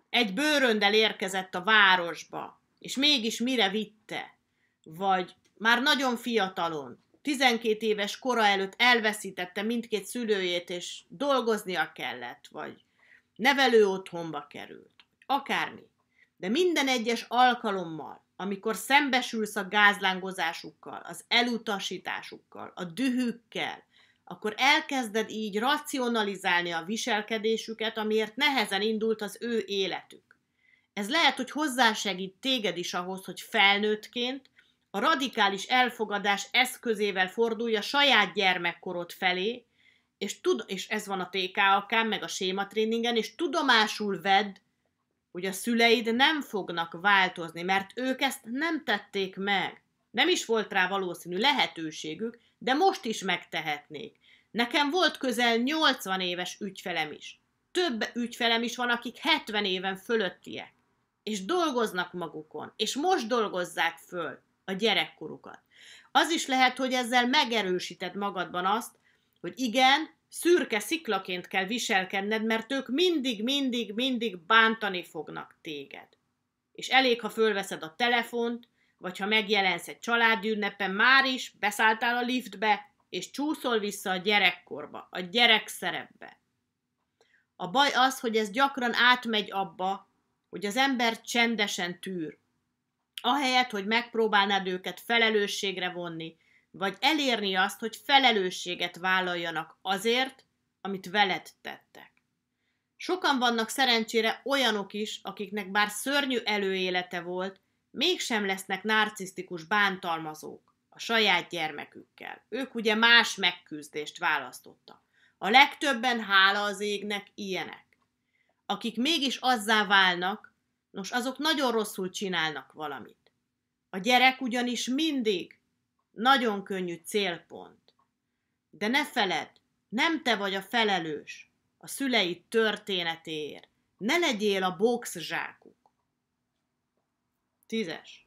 egy bőröndel érkezett a városba, és mégis mire vitte, vagy már nagyon fiatalon, 12 éves kora előtt elveszítette mindkét szülőjét, és dolgoznia kellett, vagy nevelő otthonba került, akármi. De minden egyes alkalommal, amikor szembesülsz a gázlángozásukkal, az elutasításukkal, a dühükkel, akkor elkezded így racionalizálni a viselkedésüket, amiért nehezen indult az ő életük. Ez lehet, hogy hozzásegít téged is ahhoz, hogy felnőttként a radikális elfogadás eszközével fordulja saját gyermekkorod felé, és, tud, és ez van a TKAK, meg a sématréningen, és tudomásul vedd, hogy a szüleid nem fognak változni, mert ők ezt nem tették meg. Nem is volt rá valószínű lehetőségük, de most is megtehetnék. Nekem volt közel 80 éves ügyfelem is. Több ügyfelem is van, akik 70 éven fölöttiek. És dolgoznak magukon, és most dolgozzák föl a gyerekkorukat. Az is lehet, hogy ezzel megerősíted magadban azt, hogy igen, szürke sziklaként kell viselkedned, mert ők mindig, mindig, mindig bántani fognak téged. És elég, ha fölveszed a telefont, vagy ha megjelensz egy családünnepen, már is beszálltál a liftbe, és csúszol vissza a gyerekkorba, a gyerek szerepbe. A baj az, hogy ez gyakran átmegy abba, hogy az ember csendesen tűr. Ahelyett, hogy megpróbálnád őket felelősségre vonni, vagy elérni azt, hogy felelősséget vállaljanak azért, amit veled tettek. Sokan vannak szerencsére olyanok is, akiknek bár szörnyű előélete volt, mégsem lesznek narcisztikus bántalmazók a saját gyermekükkel. Ők ugye más megküzdést választottak. A legtöbben hála az égnek ilyenek. Akik mégis azzá válnak, nos azok nagyon rosszul csinálnak valamit. A gyerek ugyanis mindig nagyon könnyű célpont. De ne feled, nem te vagy a felelős a szüleid történetéért. Ne legyél a boxzsákuk. Tízes.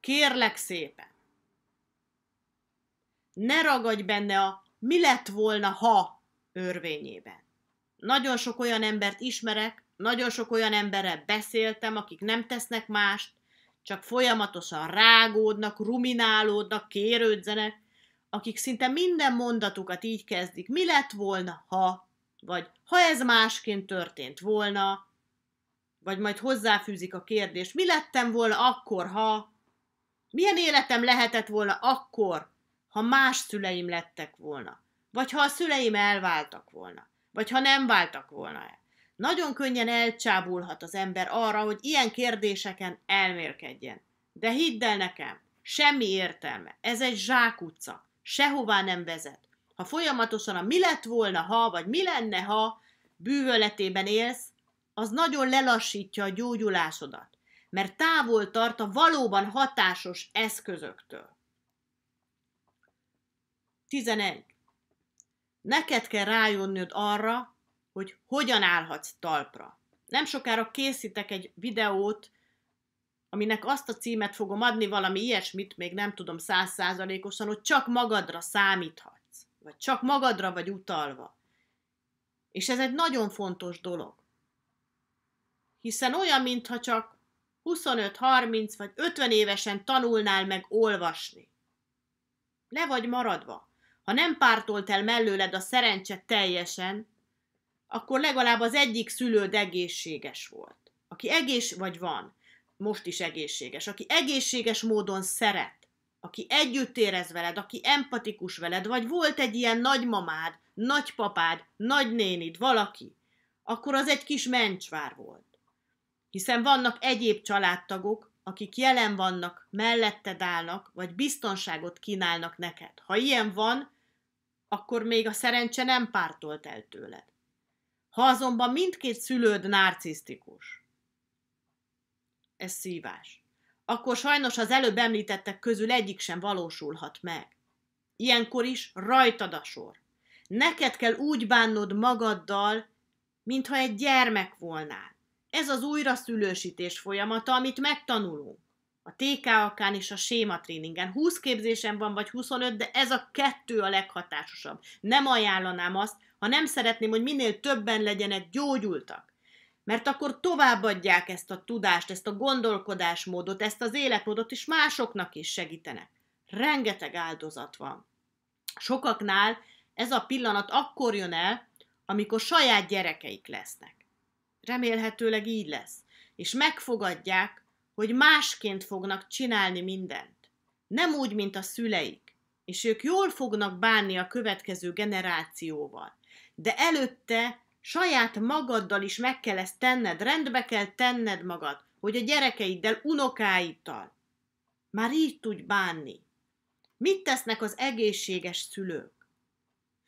Kérlek szépen, ne ragadj benne a mi lett volna, ha örvényében. Nagyon sok olyan embert ismerek, nagyon sok olyan emberrel beszéltem, akik nem tesznek mást, csak folyamatosan rágódnak, ruminálódnak, kérődzenek, akik szinte minden mondatukat így kezdik, mi lett volna, ha, vagy ha ez másként történt volna, vagy majd hozzáfűzik a kérdést, mi lettem volna akkor, ha, milyen életem lehetett volna akkor, ha más szüleim lettek volna, vagy ha a szüleim elváltak volna, vagy ha nem váltak volna el. Nagyon könnyen elcsábulhat az ember arra, hogy ilyen kérdéseken elmérkedjen. De hidd el nekem, semmi értelme. Ez egy zsákutca. Sehová nem vezet. Ha folyamatosan a mi lett volna, ha, vagy mi lenne, ha bűvöletében élsz, az nagyon lelassítja a gyógyulásodat, mert távol tart a valóban hatásos eszközöktől. 11. Neked kell rájönnöd arra, hogy hogyan állhatsz talpra. Nem sokára készítek egy videót, aminek azt a címet fogom adni, valami ilyesmit, még nem tudom százszázalékosan, hogy csak magadra számíthatsz, vagy csak magadra vagy utalva. És ez egy nagyon fontos dolog. Hiszen olyan, mintha csak 25, 30 vagy 50 évesen tanulnál meg olvasni. Le vagy maradva. Ha nem pártolt el mellőled a szerencse teljesen, akkor legalább az egyik szülőd egészséges volt. Aki egész vagy van, most is egészséges, aki egészséges módon szeret, aki együtt érez veled, aki empatikus veled, vagy volt egy ilyen nagymamád, nagypapád, nagynénid, valaki, akkor az egy kis mencsvár volt. Hiszen vannak egyéb családtagok, akik jelen vannak, melletted állnak, vagy biztonságot kínálnak neked. Ha ilyen van, akkor még a szerencse nem pártolt el tőled. Ha azonban mindkét szülőd narcisztikus, ez szívás, akkor sajnos az előbb említettek közül egyik sem valósulhat meg. Ilyenkor is rajtad a sor. Neked kell úgy bánnod magaddal, mintha egy gyermek volnál. Ez az újraszülősítés folyamata, amit megtanulunk a TKK-n és a séma tréningen. 20 képzésem van, vagy 25, de ez a kettő a leghatásosabb. Nem ajánlanám azt, ha nem szeretném, hogy minél többen legyenek gyógyultak. Mert akkor továbbadják ezt a tudást, ezt a gondolkodásmódot, ezt az életmódot, és másoknak is segítenek. Rengeteg áldozat van. Sokaknál ez a pillanat akkor jön el, amikor saját gyerekeik lesznek. Remélhetőleg így lesz. És megfogadják, hogy másként fognak csinálni mindent. Nem úgy, mint a szüleik. És ők jól fognak bánni a következő generációval. De előtte saját magaddal is meg kell ezt tenned, rendbe kell tenned magad, hogy a gyerekeiddel, unokáiddal már így tudj bánni. Mit tesznek az egészséges szülők?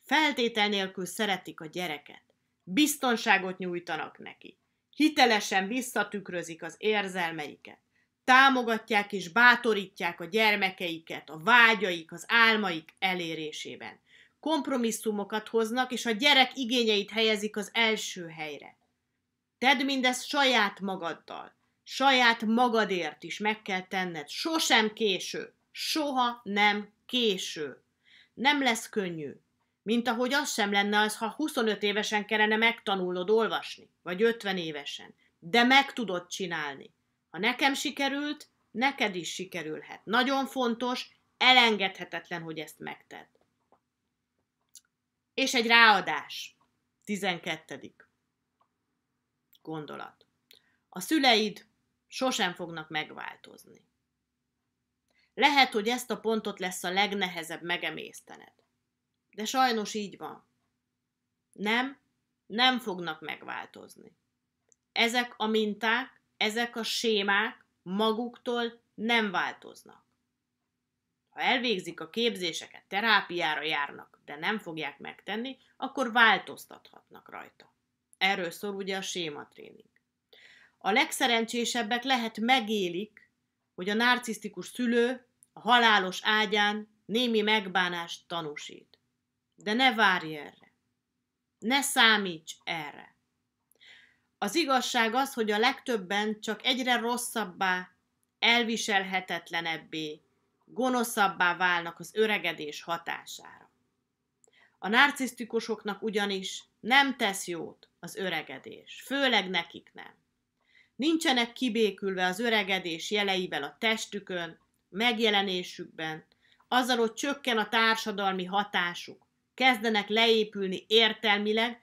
Feltétel nélkül szeretik a gyereket. Biztonságot nyújtanak neki. Hitelesen visszatükrözik az érzelmeiket támogatják és bátorítják a gyermekeiket a vágyaik, az álmaik elérésében. Kompromisszumokat hoznak, és a gyerek igényeit helyezik az első helyre. Tedd mindezt saját magaddal, saját magadért is meg kell tenned. Sosem késő, soha nem késő. Nem lesz könnyű, mint ahogy az sem lenne az, ha 25 évesen kellene megtanulnod olvasni, vagy 50 évesen. De meg tudod csinálni ha nekem sikerült, neked is sikerülhet. Nagyon fontos, elengedhetetlen, hogy ezt megted. És egy ráadás. 12. gondolat. A szüleid sosem fognak megváltozni. Lehet, hogy ezt a pontot lesz a legnehezebb megemésztened. De sajnos így van. Nem, nem fognak megváltozni. Ezek a minták ezek a sémák maguktól nem változnak. Ha elvégzik a képzéseket, terápiára járnak, de nem fogják megtenni, akkor változtathatnak rajta. Erről szól ugye a sématréning. A legszerencsésebbek lehet megélik, hogy a narcisztikus szülő a halálos ágyán némi megbánást tanúsít. De ne várj erre. Ne számíts erre. Az igazság az, hogy a legtöbben csak egyre rosszabbá, elviselhetetlenebbé, gonoszabbá válnak az öregedés hatására. A narcisztikusoknak ugyanis nem tesz jót az öregedés, főleg nekik nem. Nincsenek kibékülve az öregedés jeleivel a testükön, megjelenésükben, azzal, hogy csökken a társadalmi hatásuk, kezdenek leépülni értelmileg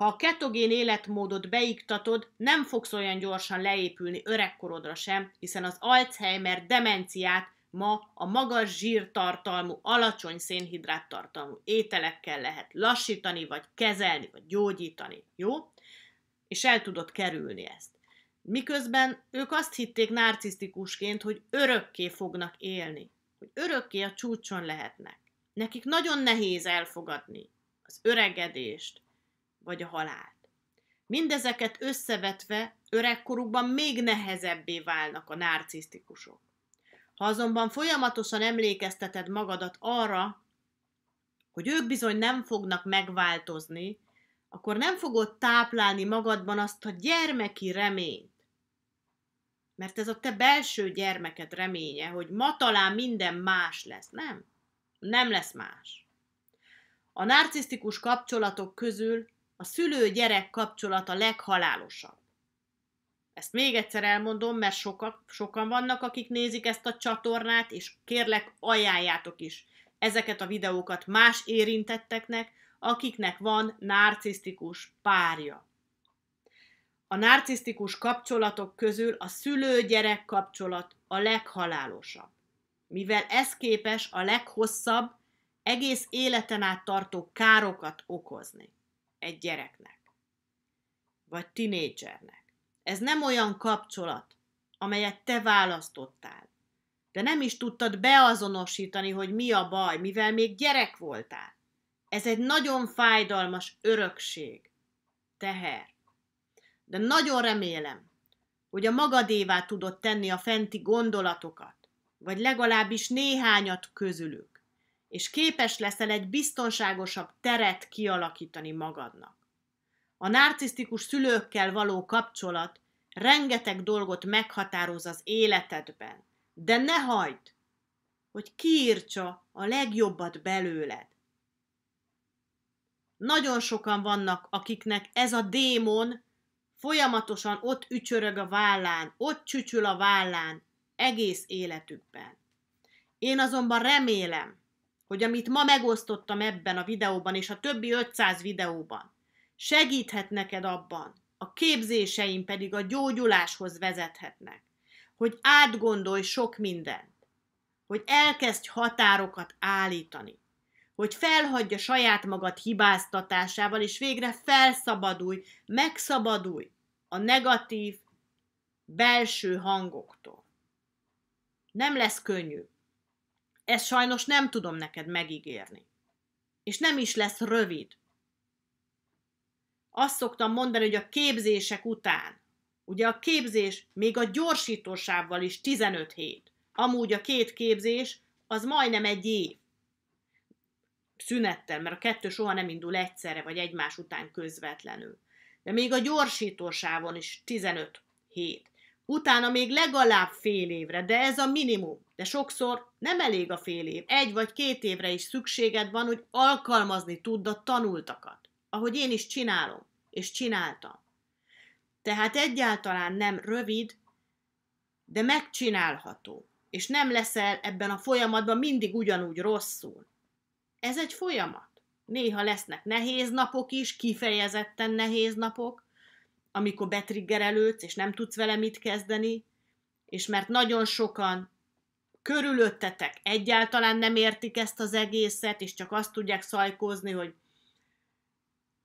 ha a ketogén életmódot beiktatod, nem fogsz olyan gyorsan leépülni öregkorodra sem, hiszen az Alzheimer demenciát ma a magas zsírtartalmú, alacsony szénhidráttartalmú ételekkel lehet lassítani, vagy kezelni, vagy gyógyítani, jó? És el tudod kerülni ezt. Miközben ők azt hitték narcisztikusként, hogy örökké fognak élni, hogy örökké a csúcson lehetnek. Nekik nagyon nehéz elfogadni az öregedést, vagy a halált. Mindezeket összevetve öregkorukban még nehezebbé válnak a narcisztikusok. Ha azonban folyamatosan emlékezteted magadat arra, hogy ők bizony nem fognak megváltozni, akkor nem fogod táplálni magadban azt a gyermeki reményt. Mert ez a te belső gyermeked reménye, hogy ma talán minden más lesz. Nem, nem lesz más. A narcisztikus kapcsolatok közül a szülő-gyerek a leghalálosabb. Ezt még egyszer elmondom, mert soka, sokan vannak, akik nézik ezt a csatornát, és kérlek, ajánljátok is ezeket a videókat más érintetteknek, akiknek van narcisztikus párja. A narcisztikus kapcsolatok közül a szülő-gyerek kapcsolat a leghalálosabb, mivel ez képes a leghosszabb, egész életen át tartó károkat okozni egy gyereknek, vagy tinédzsernek. Ez nem olyan kapcsolat, amelyet te választottál. De nem is tudtad beazonosítani, hogy mi a baj, mivel még gyerek voltál. Ez egy nagyon fájdalmas örökség, teher. De nagyon remélem, hogy a magadévá tudod tenni a fenti gondolatokat, vagy legalábbis néhányat közülük és képes leszel egy biztonságosabb teret kialakítani magadnak. A narcisztikus szülőkkel való kapcsolat rengeteg dolgot meghatároz az életedben, de ne hagyd, hogy kiírtsa a legjobbat belőled. Nagyon sokan vannak, akiknek ez a démon folyamatosan ott ücsörög a vállán, ott csücsül a vállán, egész életükben. Én azonban remélem, hogy amit ma megosztottam ebben a videóban és a többi 500 videóban, segíthet neked abban, a képzéseim pedig a gyógyuláshoz vezethetnek, hogy átgondolj sok mindent, hogy elkezdj határokat állítani, hogy felhagyja saját magad hibáztatásával, és végre felszabadulj, megszabadulj a negatív belső hangoktól. Nem lesz könnyű, ezt sajnos nem tudom neked megígérni. És nem is lesz rövid. Azt szoktam mondani, hogy a képzések után, ugye a képzés még a gyorsítósával is 15 hét. Amúgy a két képzés az majdnem egy év szünettel, mert a kettő soha nem indul egyszerre, vagy egymás után közvetlenül. De még a gyorsítósávon is 15 hét. Utána még legalább fél évre, de ez a minimum de sokszor nem elég a fél év, egy vagy két évre is szükséged van, hogy alkalmazni tudd a tanultakat, ahogy én is csinálom, és csináltam. Tehát egyáltalán nem rövid, de megcsinálható, és nem leszel ebben a folyamatban mindig ugyanúgy rosszul. Ez egy folyamat. Néha lesznek nehéz napok is, kifejezetten nehéz napok, amikor betriggerelődsz, és nem tudsz vele mit kezdeni, és mert nagyon sokan körülöttetek egyáltalán nem értik ezt az egészet, és csak azt tudják szajkózni, hogy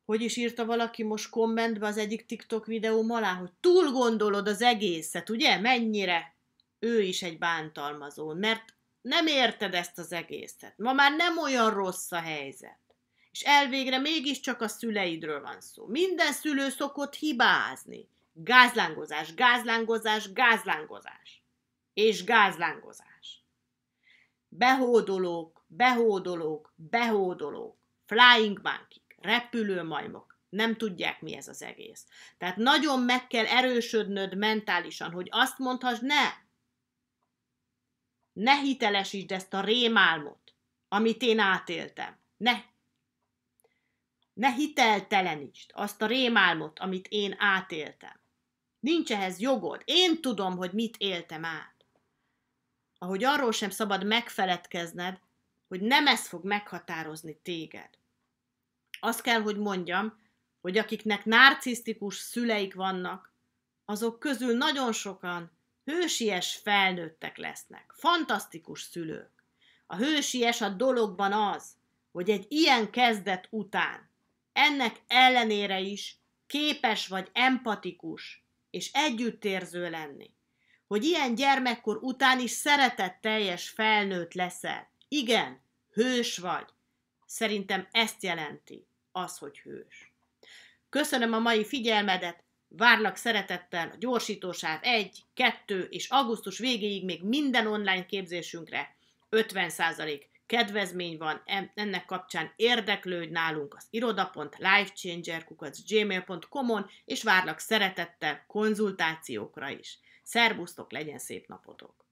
hogy is írta valaki most kommentbe az egyik TikTok videóm alá, hogy túl gondolod az egészet, ugye? Mennyire ő is egy bántalmazó, mert nem érted ezt az egészet. Ma már nem olyan rossz a helyzet. És elvégre mégiscsak a szüleidről van szó. Minden szülő szokott hibázni. Gázlángozás, gázlángozás, gázlángozás és gázlángozás. Behódolók, behódolók, behódolók, flying repülő repülőmajmok, nem tudják, mi ez az egész. Tehát nagyon meg kell erősödnöd mentálisan, hogy azt mondhass, ne, ne hitelesítsd ezt a rémálmot, amit én átéltem. Ne, ne hiteltelenítsd azt a rémálmot, amit én átéltem. Nincs ehhez jogod. Én tudom, hogy mit éltem át ahogy arról sem szabad megfeledkezned, hogy nem ez fog meghatározni téged. Azt kell, hogy mondjam, hogy akiknek narcisztikus szüleik vannak, azok közül nagyon sokan hősies felnőttek lesznek, fantasztikus szülők. A hősies a dologban az, hogy egy ilyen kezdet után ennek ellenére is képes vagy empatikus és együttérző lenni hogy ilyen gyermekkor után is szeretett teljes felnőtt leszel. Igen, hős vagy. Szerintem ezt jelenti az, hogy hős. Köszönöm a mai figyelmedet, várlak szeretettel a gyorsítósáv 1, 2 és augusztus végéig még minden online képzésünkre 50% kedvezmény van, ennek kapcsán érdeklődj nálunk az iroda.lifechangerkukacgmail.com-on, és várlak szeretettel konzultációkra is. Szerbusztok, legyen szép napotok!